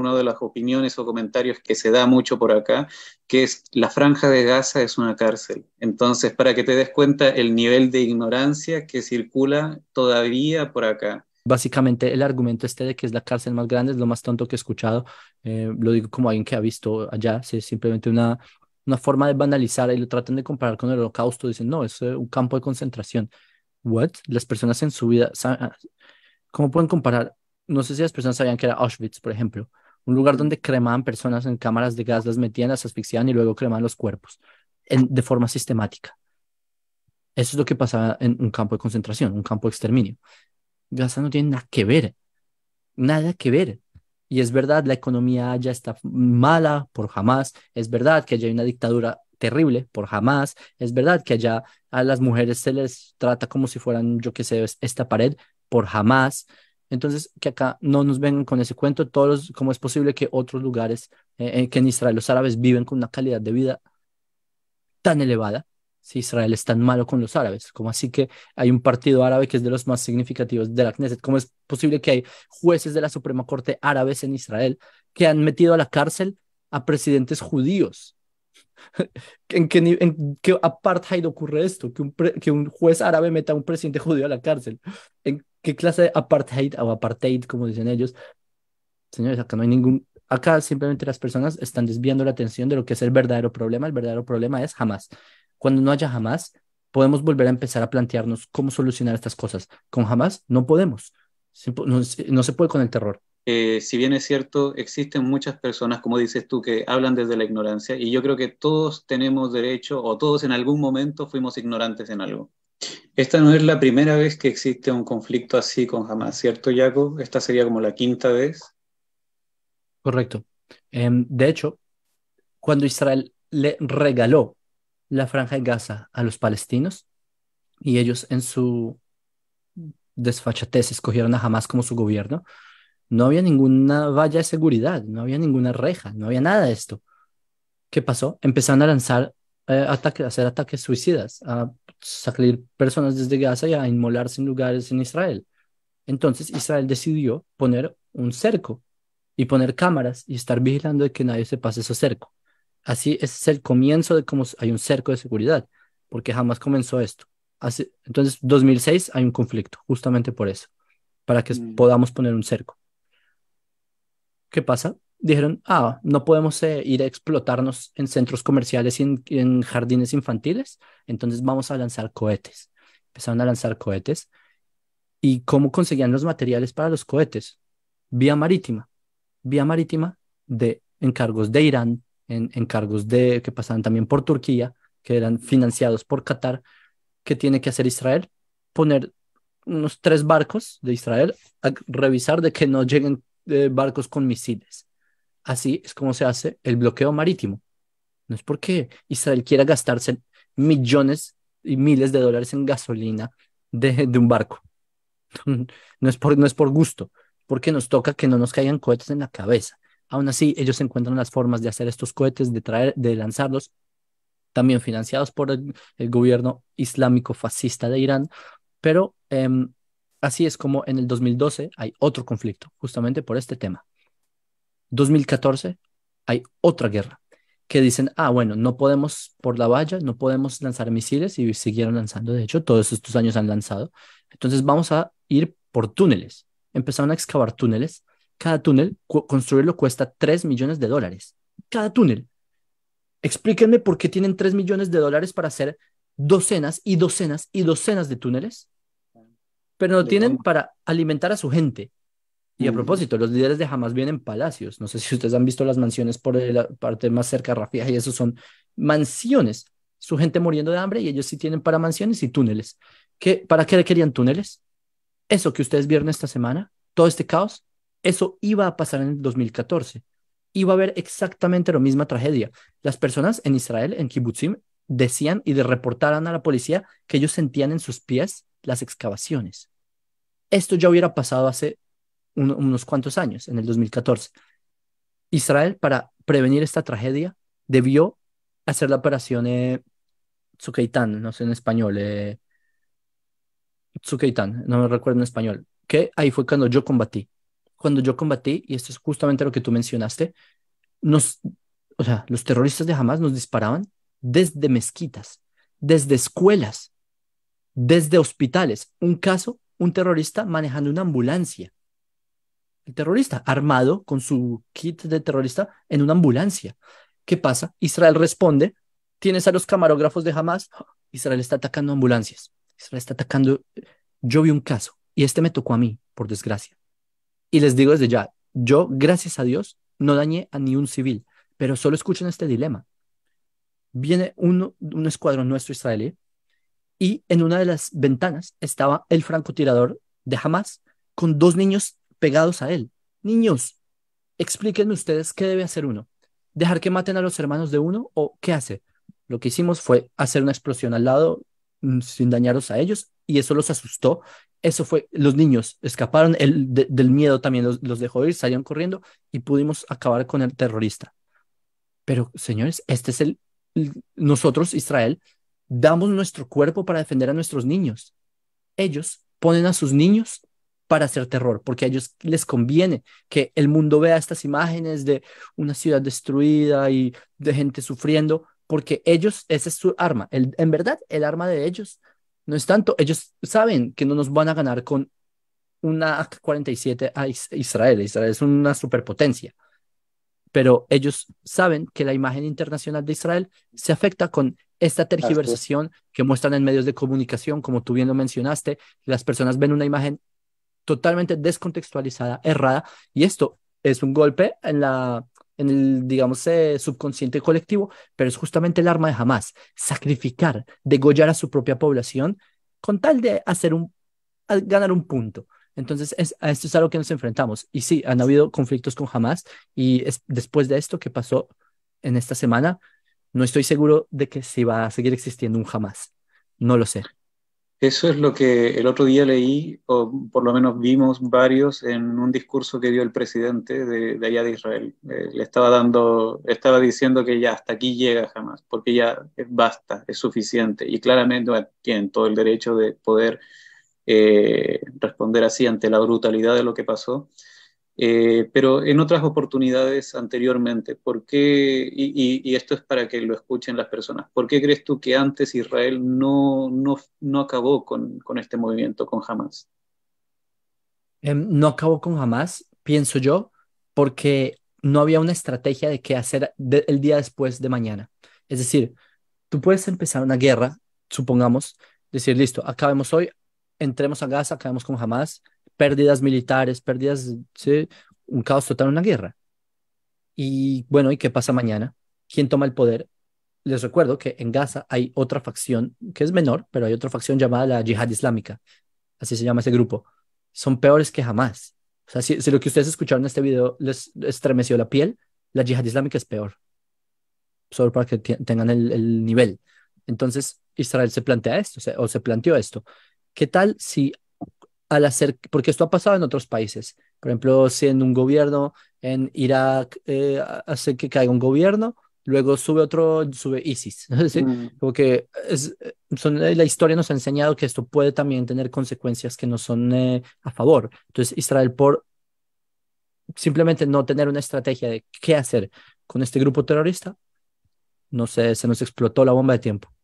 una de las opiniones o comentarios que se da mucho por acá, que es la franja de Gaza es una cárcel. Entonces, para que te des cuenta el nivel de ignorancia que circula todavía por acá. Básicamente el argumento este de que es la cárcel más grande es lo más tonto que he escuchado. Eh, lo digo como alguien que ha visto allá, es simplemente una, una forma de banalizar y lo tratan de comparar con el holocausto. Dicen, no, es eh, un campo de concentración. What? Las personas en su vida, ah, ¿cómo pueden comparar? No sé si las personas sabían que era Auschwitz, por ejemplo, un lugar donde cremaban personas en cámaras de gas, las metían, las asfixiaban y luego cremaban los cuerpos de forma sistemática. Eso es lo que pasaba en un campo de concentración, un campo de exterminio. Gaza no tiene nada que ver, nada que ver. Y es verdad, la economía ya está mala por jamás, es verdad que allá hay una dictadura terrible por jamás, es verdad que allá a las mujeres se les trata como si fueran, yo qué sé, esta pared por jamás, entonces, que acá no nos vengan con ese cuento, todos los, cómo es posible que otros lugares, eh, eh, que en Israel los árabes viven con una calidad de vida tan elevada, si Israel es tan malo con los árabes, como así que hay un partido árabe que es de los más significativos de la Knesset, cómo es posible que hay jueces de la Suprema Corte árabes en Israel que han metido a la cárcel a presidentes judíos. ¿En qué, ¿En qué apartheid ocurre esto? Que un, que un juez árabe meta a un presidente judío a la cárcel. ¿En ¿Qué clase de apartheid o apartheid, como dicen ellos? Señores, acá no hay ningún... Acá simplemente las personas están desviando la atención de lo que es el verdadero problema. El verdadero problema es jamás. Cuando no haya jamás, podemos volver a empezar a plantearnos cómo solucionar estas cosas. Con jamás no podemos. No, se puede con el terror. Eh, si bien es cierto, existen muchas personas, como dices tú, que hablan desde la ignorancia y yo creo que todos tenemos derecho o todos en algún momento fuimos ignorantes en algo. Esta no es la primera vez que existe un conflicto así con Hamas, ¿cierto, Jacob? Esta sería como la quinta vez. Correcto. Em, de hecho, cuando Israel le regaló la franja de Gaza a los palestinos y ellos en su desfachatez escogieron a Hamas como su gobierno, no había ninguna valla de seguridad, no había ninguna reja, no había nada de esto. ¿Qué pasó? Empezaron a lanzar eh, hacer ataques suicidas, a sacar personas desde Gaza y a inmolarse en lugares en Israel. Entonces Israel decidió poner un cerco y poner cámaras y estar vigilando de que nadie se pase ese cerco. Así es el comienzo de cómo hay un cerco de seguridad, porque jamás comenzó esto. Así, entonces, 2006 hay un conflicto, justamente por eso, para que mm. podamos poner un cerco. ¿Qué pasa? dijeron, ah, no podemos eh, ir a explotarnos en centros comerciales y en, jardines infantiles, entonces vamos a lanzar cohetes. Empezaron a lanzar cohetes. ¿Y cómo conseguían los materiales para los cohetes? Vía marítima, vía marítima de encargos de Irán, encargos de, que pasaban también por Turquía, que eran financiados por Qatar. ¿Qué tiene que hacer Israel? Poner unos tres barcos de Israel a revisar de que no lleguen eh, barcos con misiles Así es como se hace el bloqueo marítimo. No es porque Israel quiera gastarse millones y miles de dólares en gasolina de, un barco. No es, por, no es por gusto, porque nos toca que no nos caigan cohetes en la cabeza. Aún así, ellos encuentran las formas de hacer estos cohetes, de traer, de lanzarlos, también financiados por el, gobierno islámico fascista de Irán. Pero em, así es como en el 2012 hay otro conflicto, justamente por este tema. 2014 hay otra guerra que dicen, ah, bueno, no podemos por la valla, no podemos lanzar misiles y siguieron lanzando, de hecho, todos estos años han lanzado. Entonces vamos a ir por túneles. Empezaron a excavar túneles. Cada túnel, construirlo cuesta 3 millones de dólares. Cada túnel. Explíquenme por qué tienen 3 millones de dólares para hacer docenas y docenas y docenas de túneles, pero no tienen para alimentar a su gente. Y a propósito, los líderes de Hamas vienen palacios. No sé si ustedes han visto las mansiones por la parte más cerca de Rafia y eso son mansiones. Su gente muriendo de hambre y ellos sí tienen para mansiones y túneles. ¿Qué, ¿Para qué querían túneles? Eso que ustedes vieron esta semana, todo este caos, eso iba a pasar en el 2014. Iba a haber exactamente la misma tragedia. Las personas en Israel, en Kibbutzim, decían y de reportaran a la policía que ellos sentían en sus pies las excavaciones. Esto ya hubiera pasado hace unos cuantos años, en el 2014. Israel, para prevenir esta tragedia, debió hacer la operación eh, Tzukeitán, no sé en español, eh, Tzukeitán no me recuerdo en español, que ahí fue cuando yo combatí. Cuando yo combatí, y esto es justamente lo que tú mencionaste, nos, o sea, los terroristas de Hamas nos disparaban desde mezquitas, desde escuelas, desde hospitales. Un caso, un terrorista manejando una ambulancia terrorista, armado con su kit de terrorista en una ambulancia. ¿Qué pasa? Israel responde, tienes a los camarógrafos de Hamas, Israel está atacando ambulancias, Israel está atacando... Yo vi un caso y este me tocó a mí, por desgracia. Y les digo desde ya, yo, gracias a Dios, no dañé a ni un civil, pero solo escuchen este dilema. Viene uno, un escuadrón nuestro israelí y en una de las ventanas estaba el francotirador de Hamas con dos niños pegados a él. Niños, explíquenme ustedes qué debe hacer uno. ¿Dejar que maten a los hermanos de uno o qué hace? Lo que hicimos fue hacer una explosión al lado mm, sin dañarlos a ellos y eso los asustó. Eso fue, los niños escaparon el, del miedo también, los, los dejó ir, salieron corriendo y pudimos acabar con el terrorista. Pero señores, este es el, nosotros, Israel, damos nuestro cuerpo para defender a nuestros niños. Ellos ponen a sus niños para hacer terror, porque a ellos les conviene que el mundo vea estas imágenes de una ciudad destruida y de gente sufriendo, porque ellos, ese es su arma. en verdad, el arma de ellos no es tanto, ellos saben que no nos van a ganar con una AK-47 a Israel. Israel es una superpotencia, pero ellos saben que la imagen internacional de Israel se afecta con esta tergiversación que muestran en medios de comunicación, como tú bien lo mencionaste, las personas ven una imagen totalmente descontextualizada, errada, y esto es un golpe en la en el, digamos, eh, subconsciente colectivo, pero es justamente el arma de Jamás sacrificar, degollar a su propia población con tal de hacer un, ganar un punto. Entonces, es, a esto es a lo que nos enfrentamos. Y sí, han habido conflictos con Jamás y es, después de esto que pasó en esta semana, no estoy seguro de que si va a seguir existiendo un Jamás. No lo sé. Eso es lo que el otro día leí, o por lo menos vimos varios en un discurso que dio el presidente de, allá de Israel. Eh, le estaba dando, estaba diciendo que ya hasta aquí llega jamás, porque ya basta, es suficiente. Y claramente tienen todo el derecho de poder eh, responder así ante la brutalidad de lo que pasó. Eh, pero en otras oportunidades anteriormente, ¿por qué, y, esto es para que lo escuchen las personas, ¿por qué crees tú que antes Israel no, no, acabó con, con, este movimiento, con Hamas? Em, no acabó con Hamas, pienso yo, porque no había una estrategia de qué hacer el día después de mañana. Es decir, tú puedes empezar una guerra, supongamos, decir, listo, acabemos hoy, entremos a Gaza, acabemos con Hamas, pérdidas militares, pérdidas, ¿sí? un caos total, una guerra. Y bueno, ¿y qué pasa mañana? ¿Quién toma el poder? Les recuerdo que en Gaza hay otra facción que es menor, pero hay otra facción llamada la Yihad Islámica. Así se llama ese grupo. Son peores que jamás. O sea, si, lo que ustedes escucharon en este video les estremeció la piel, la Yihad Islámica es peor. Solo para que tengan el nivel. Entonces, Israel se plantea esto, o se planteó esto. ¿Qué tal si al hacer, porque esto ha pasado en otros países, por ejemplo, siendo un gobierno en Irak, eh, hace que caiga un gobierno, luego sube otro, sube ISIS. Porque mm. es, eh, la historia nos ha enseñado que esto puede también tener consecuencias que no son eh, a favor. Entonces, Israel por simplemente no tener una estrategia de qué hacer con este grupo terrorista, no sé, se nos explotó la bomba de tiempo.